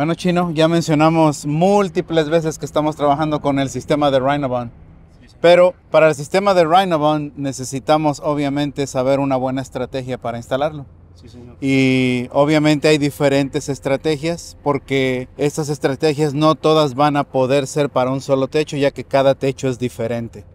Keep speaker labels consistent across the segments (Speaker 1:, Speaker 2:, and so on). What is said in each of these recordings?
Speaker 1: Bueno, Chino, ya mencionamos múltiples veces que estamos trabajando con el sistema de RhinoBond. Pero para el sistema de RhinoBond necesitamos obviamente saber una buena estrategia para instalarlo. Sí, señor. Y obviamente hay diferentes estrategias porque estas estrategias no todas van a poder ser para un solo techo ya que cada techo es diferente.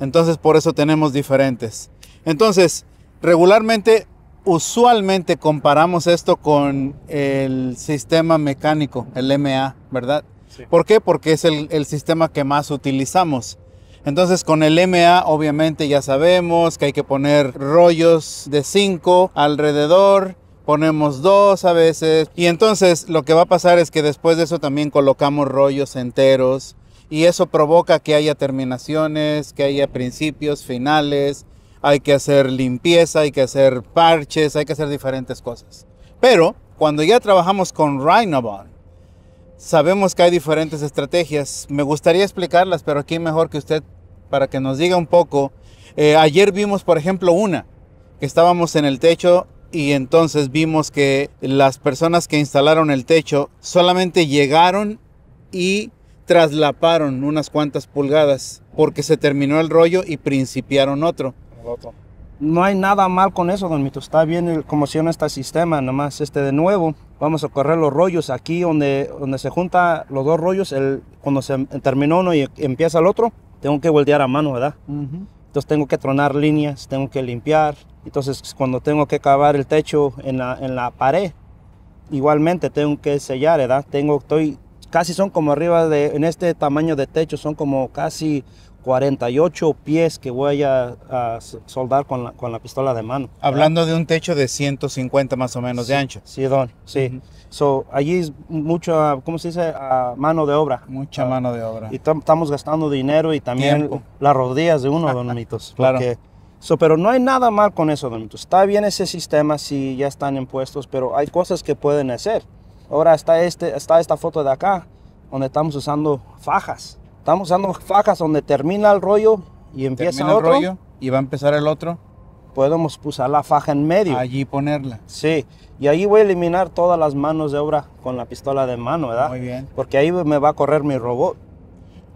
Speaker 1: Entonces por eso tenemos diferentes. Entonces regularmente usualmente comparamos esto con el sistema mecánico, el MA, ¿verdad? ¿Por qué? Porque es el, el, sistema que más utilizamos. Entonces con el MA obviamente ya sabemos que hay que poner rollos de 5 alrededor, ponemos dos a veces y entonces lo que va a pasar es que después de eso también colocamos rollos enteros y eso provoca que haya terminaciones, que haya principios, finales, hay que hacer limpieza, hay que hacer parches, hay que hacer diferentes cosas. Pero cuando ya trabajamos con Rhinoban, sabemos que hay diferentes estrategias. Me gustaría explicarlas, pero aquí mejor que usted para que nos diga un poco. Eh, ayer vimos, por ejemplo, una, que estábamos en el techo y entonces vimos que las personas que instalaron el techo solamente llegaron y traslaparon unas cuantas pulgadas porque se terminó el rollo y principiaron
Speaker 2: otro. No hay nada mal con eso, don Mito. Está bien el, como funciona este sistema. Nomás, este, de nuevo, vamos a correr los rollos aquí donde, donde se junta los dos rollos. El, cuando se terminó uno y empieza el otro, tengo que voltear a mano, ¿verdad? Entonces tengo que tronar líneas, tengo que limpiar. Entonces cuando tengo que cavar el techo en la, pared, igualmente tengo que sellar, ¿verdad? Tengo, estoy casi son como arriba de, en este tamaño de techo, son como casi 48 pies que voy a, soldar con la, con la, pistola de mano. Hablando de un techo de 150 más o menos de ancho. Sí, don, sí. so, allí es mucha, ¿cómo se dice? mano de obra. Mucha ah, mano de obra. Y estamos gastando dinero y también las rodillas de uno, don Mitos. claro. pero no hay nada mal con eso, don Mitos. Está bien ese sistema si ya están impuestos, pero hay cosas que pueden hacer. Ahora está, este, está esta foto de acá, donde estamos usando fajas. Estamos usando fajas donde termina el rollo y empieza termina otro. el rollo y va a empezar el otro. Podemos usar la faja en medio. Allí ponerla. Sí, y ahí voy a eliminar todas las manos de obra con la pistola de mano, ¿verdad? Muy bien. Porque ahí me va a correr mi robot.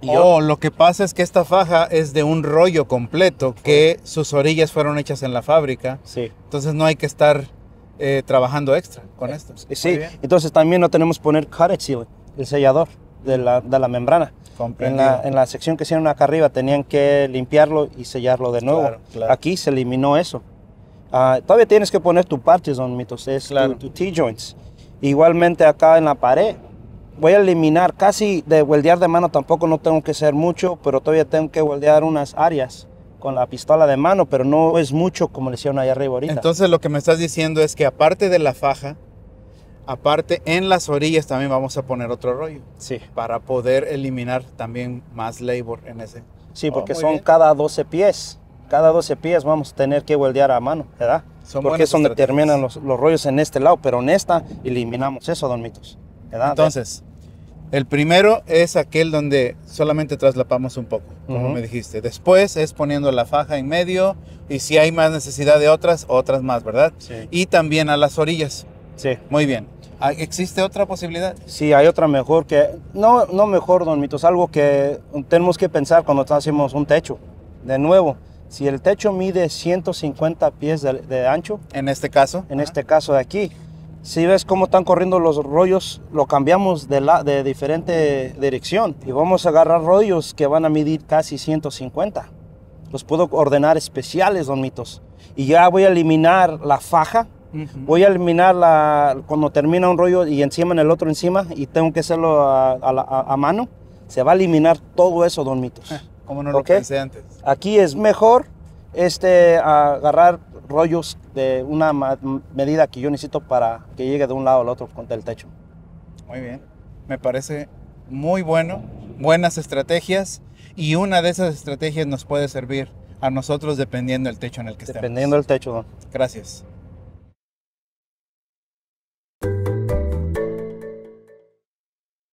Speaker 2: Oh,
Speaker 1: lo que pasa es que esta faja es de un rollo completo
Speaker 2: que sus orillas fueron hechas en la fábrica. Sí. Entonces no hay que estar eh, trabajando extra con eh, esto. Sí, entonces también no tenemos poner cut seal, el sellador de la, membrana. En la, sección que hicieron acá arriba tenían que limpiarlo y sellarlo de nuevo. Aquí se eliminó eso. Ah, todavía tienes que poner tu don mitos, es tu, T-joints. Igualmente acá en la pared, voy a eliminar casi de weldear de mano, tampoco no tengo que hacer mucho, pero todavía tengo que weldear unas áreas con la pistola de mano, pero no es mucho como le hicieron allá arriba ahorita.
Speaker 1: Entonces lo que me estás diciendo es que aparte de la faja, aparte en las orillas también vamos a poner otro rollo. Sí. Para poder eliminar también más labor en ese.
Speaker 2: Sí, oh, porque son cada 12 pies. Cada 12 pies vamos a tener que weldear a mano, ¿verdad? porque es donde terminan los, los, rollos en este lado, pero en esta eliminamos eso, don Mitos. ¿verdad? Entonces, el primero es
Speaker 1: aquel donde solamente traslapamos un poco, como me dijiste. Después es poniendo la faja en medio y si hay más necesidad de otras, otras más, ¿verdad? Sí. Y también a las orillas.
Speaker 2: Sí. Muy bien.
Speaker 1: Ah, ¿Existe otra posibilidad?
Speaker 2: Sí, hay otra mejor que... No, no mejor, don Mito, algo que tenemos que pensar cuando hacemos un techo. De nuevo, si el techo mide 150 pies de, ancho... En este caso. En este caso de aquí si ves cómo están corriendo los rollos, lo cambiamos de, la, de diferente dirección y vamos a agarrar rollos que van a medir casi 150. Los puedo ordenar especiales, don Mitos. Y ya voy a eliminar la faja, voy a eliminar la, cuando termina un rollo y encima en el otro encima y tengo que hacerlo a, mano. Se va a eliminar todo eso, don Mitos. como no lo pensé antes? Aquí es mejor este, agarrar rollos de una medida que yo necesito para que llegue de un lado al otro contra el techo.
Speaker 1: Muy bien, me parece muy bueno, buenas estrategias y una de esas estrategias nos puede servir a nosotros dependiendo del techo en el que estemos. Dependiendo del techo, don. Gracias.